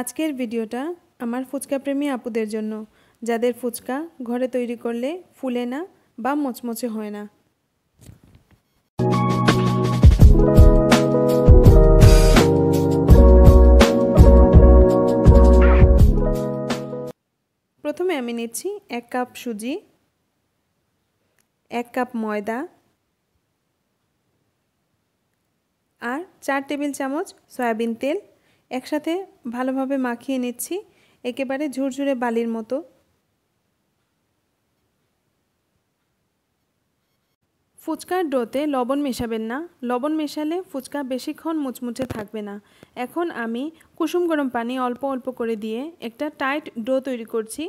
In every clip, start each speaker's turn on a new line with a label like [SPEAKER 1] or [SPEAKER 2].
[SPEAKER 1] আজকের ভিডিওটা আমার ফুচকা প্রেমী আপুদের জন্য যাদের ফুচকা ঘরে তৈরি করলে ফুলে না বা মচমচে হয় না প্রথমে আমি নিচ্ছি এক কাপ সুজি এক কাপ ময়দা আর চার টেবিল চামচ সয়াবিন তেল একসাথে ভালোভাবে মাখিয়ে নিচ্ছি একেবারে ঝুরঝুরে বালির মতো ফুচকার ডোতে লবণ মেশাবেন না লবণ মেশালে ফুচকা বেশিক্ষণ মুচমুচে থাকবে না এখন আমি কুসুম গরম পানি অল্প অল্প করে দিয়ে একটা টাইট ডো তৈরি করছি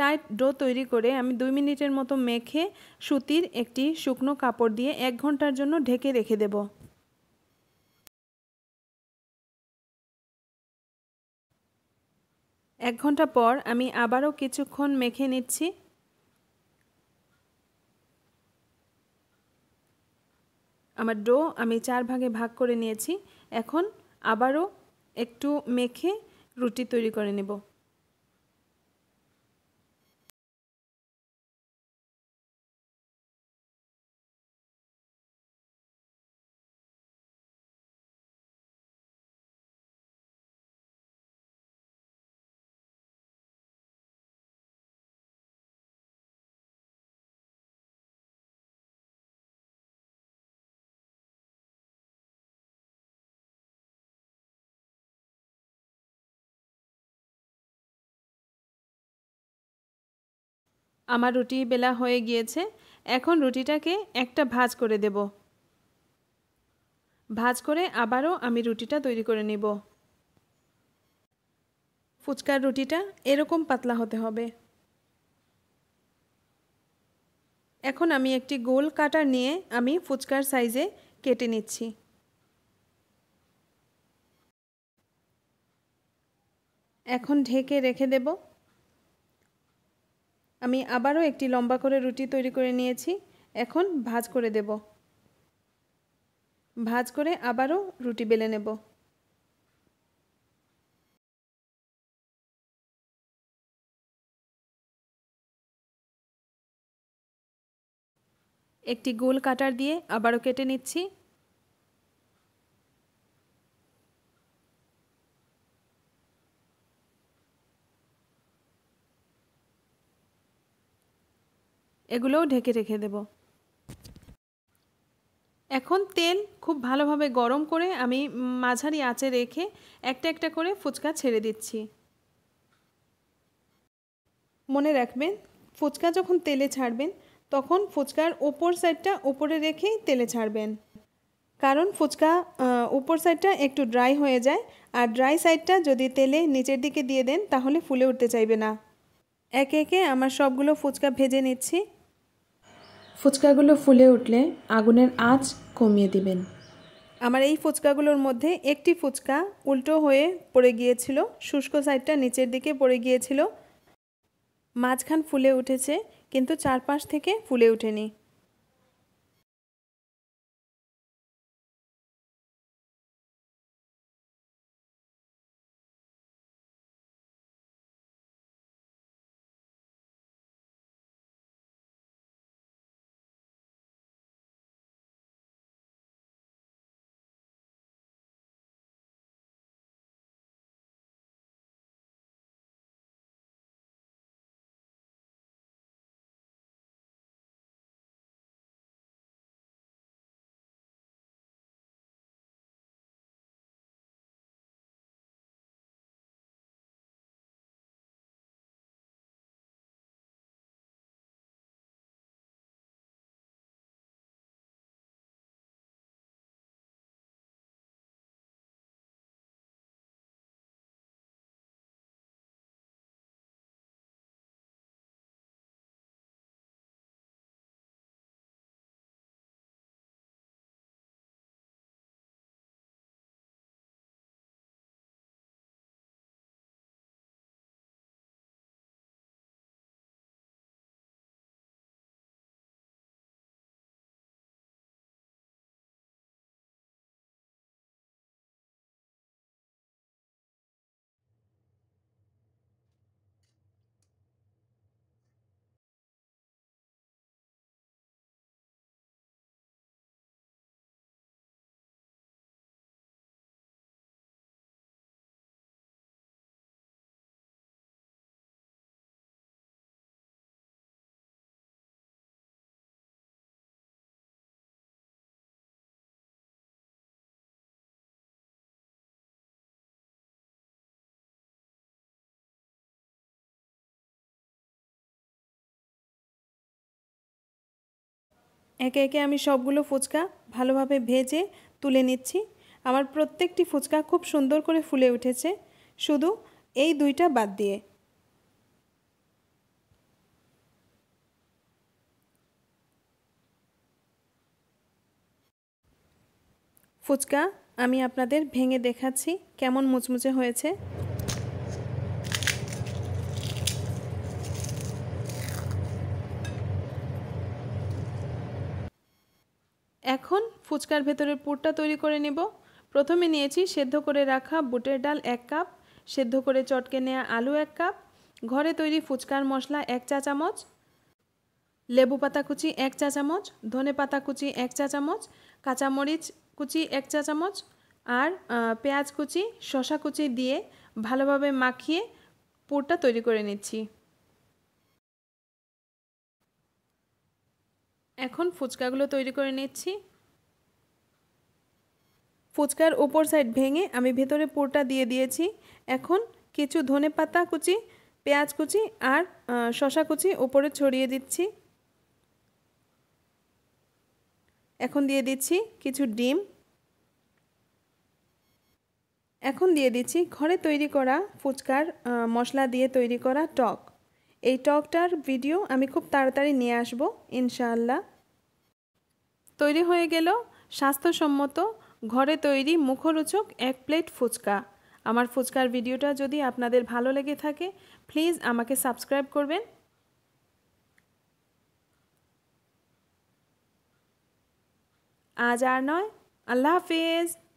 [SPEAKER 1] টাইট ডো তৈরি করে আমি দুই মিনিটের মতো মেখে সুতির একটি শুকনো কাপড় দিয়ে এক ঘন্টার জন্য ঢেকে রেখে দেবো এক ঘন্টা পর আমি আবারও কিছুক্ষণ মেখে নিচ্ছি আমার ডো আমি চার ভাগে ভাগ করে নিয়েছি এখন আবারও একটু মেখে রুটি তৈরি করে নেব আমার রুটি বেলা হয়ে গিয়েছে এখন রুটিটাকে একটা ভাজ করে দেব ভাজ করে আবারও আমি রুটিটা তৈরি করে নিব ফুচকার রুটিটা এরকম পাতলা হতে হবে এখন আমি একটি গোল কাটার নিয়ে আমি ফুচকার সাইজে কেটে নিচ্ছি এখন ঢেকে রেখে দেবো আমি আবারও একটি লম্বা করে রুটি তৈরি করে নিয়েছি এখন ভাজ করে দেব ভাজ করে আবারও রুটি বেলে নেব একটি গোল কাটার দিয়ে আবারও কেটে নিচ্ছি এগুলোও ঢেকে রেখে দেব এখন তেল খুব ভালোভাবে গরম করে আমি মাঝারি আঁচে রেখে একটা একটা করে ফুচকা ছেড়ে দিচ্ছি মনে রাখবেন ফুচকা যখন তেলে ছাড়বেন তখন ফুচকার ওপর সাইডটা উপরে রেখেই তেলে ছাড়বেন কারণ ফুচকা উপর সাইডটা একটু ড্রাই হয়ে যায় আর ড্রাই সাইডটা যদি তেলে নিচের দিকে দিয়ে দেন তাহলে ফুলে উঠতে চাইবে না একে একে আমার সবগুলো ফুচকা ভেজে নিচ্ছি ফুচকাগুলো ফুলে উঠলে আগুনের আঁচ কমিয়ে দিবেন আমার এই ফুচকাগুলোর মধ্যে একটি ফুচকা উল্টো হয়ে পড়ে গিয়েছিল শুষ্ক সাইডটা নিচের দিকে পড়ে গিয়েছিল মাঝখান ফুলে উঠেছে কিন্তু চারপাশ থেকে ফুলে ওঠেনি একে একে আমি সবগুলো ফুচকা ভালোভাবে ভেজে তুলে নিচ্ছি আমার প্রত্যেকটি ফুচকা খুব সুন্দর করে ফুলে উঠেছে শুধু এই দুইটা বাদ দিয়ে ফুচকা আমি আপনাদের ভেঙে দেখাচ্ছি কেমন মুচমুচে হয়েছে এখন ফুচকার ভেতরের পুরটা তৈরি করে নেব প্রথমে নিয়েছি সেদ্ধ করে রাখা বুটের ডাল এক কাপ সেদ্ধ করে চটকে নেওয়া আলু এক কাপ ঘরে তৈরি ফুচকার মশলা এক চা চামচ লেবু পাতা কুচি এক চা চামচ ধনে পাতা কুচি এক চা চামচ কাঁচামরিচ কুচি এক চা চামচ আর পেঁয়াজ কুচি শশা কুচি দিয়ে ভালোভাবে মাখিয়ে পুরটা তৈরি করে নিচ্ছি এখন ফুচকাগুলো তৈরি করে নিচ্ছি ফুচকার ওপর সাইড ভেঙে আমি ভেতরে পুরটা দিয়ে দিয়েছি এখন কিছু ধনে পাতা কুচি পেঁয়াজ কুচি আর শশা কুচি ওপরে ছড়িয়ে দিচ্ছি এখন দিয়ে দিচ্ছি কিছু ডিম এখন দিয়ে দিচ্ছি ঘরে তৈরি করা ফুচকার মশলা দিয়ে তৈরি করা টক এই টকটার ভিডিও আমি খুব তাড়াতাড়ি নিয়ে আসবো ইনশাআল্লাহ তৈরি হয়ে গেল স্বাস্থ্যসম্মত ঘরে তৈরি মুখরোচক এক প্লেট ফুচকা আমার ফুচকার ভিডিওটা যদি আপনাদের ভালো লেগে থাকে প্লিজ আমাকে সাবস্ক্রাইব করবেন আজ আর নয় আল্লাহ হাফেজ